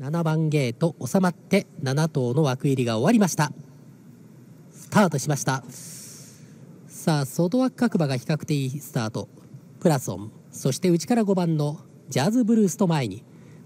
7番ゲート収まって7頭の枠入りが終わりましたスタートしましたさあ外枠各馬が比較的いいスタートプラソンそして内から5番のジャズブルースと前に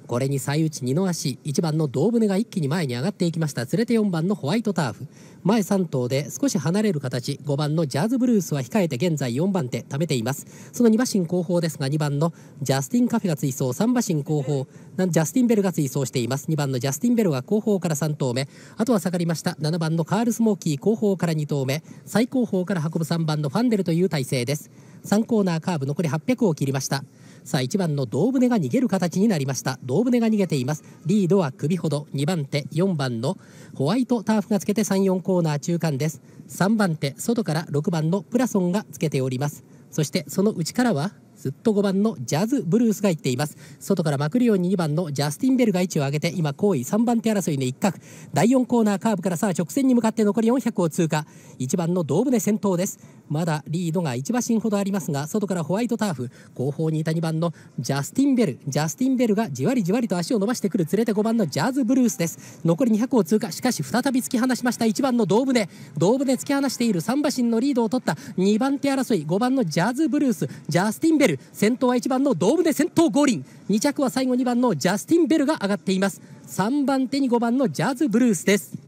これに最内二の足1番の胴舟が一気に前に上がっていきました連れて4番のホワイトターフ前3頭で少し離れる形5番のジャズブルースは控えて現在4番手貯めていますその2馬身後方ですが2番のジャスティン・カフェが追走3馬身後方ジャスティン・ベルが追走しています2番のジャスティン・ベルは後方から3頭目あとは下がりました7番のカール・スモーキー後方から2頭目最後方から運ぶ3番のファンデルという体勢です3コーナーカーブ残り800を切りましたさあ1番の胴舟が逃げる形になりました胴舟が逃げていますリードは首ほど2番手4番のホワイトターフがつけて34コーナー中間です3番手外から6番のプラソンがつけておりますそしてその内からはずっと5番のジャズ・ブルースがいっています外からまくるように2番のジャスティン・ベルが位置を上げて今後位3番手争いの一角第4コーナーカーブからさあ直線に向かって残り400を通過1番のドーブ先頭ですまだリードが1馬身ほどありますが外からホワイトターフ後方にいた2番のジャスティン・ベルジャスティン・ベルがじわりじわりと足を伸ばしてくる連れて5番のジャズ・ブルースです残り200を通過しかし再び突き放しました1番のドーブネドーブネ突き放している3馬身のリードを取った2番手争い5番のジャズ・ブルースジャスティン・ベルベル先頭は1番のドームで先頭五輪2着は最後2番のジャスティン・ベルが上がっています3番手に5番のジャズ・ブルースです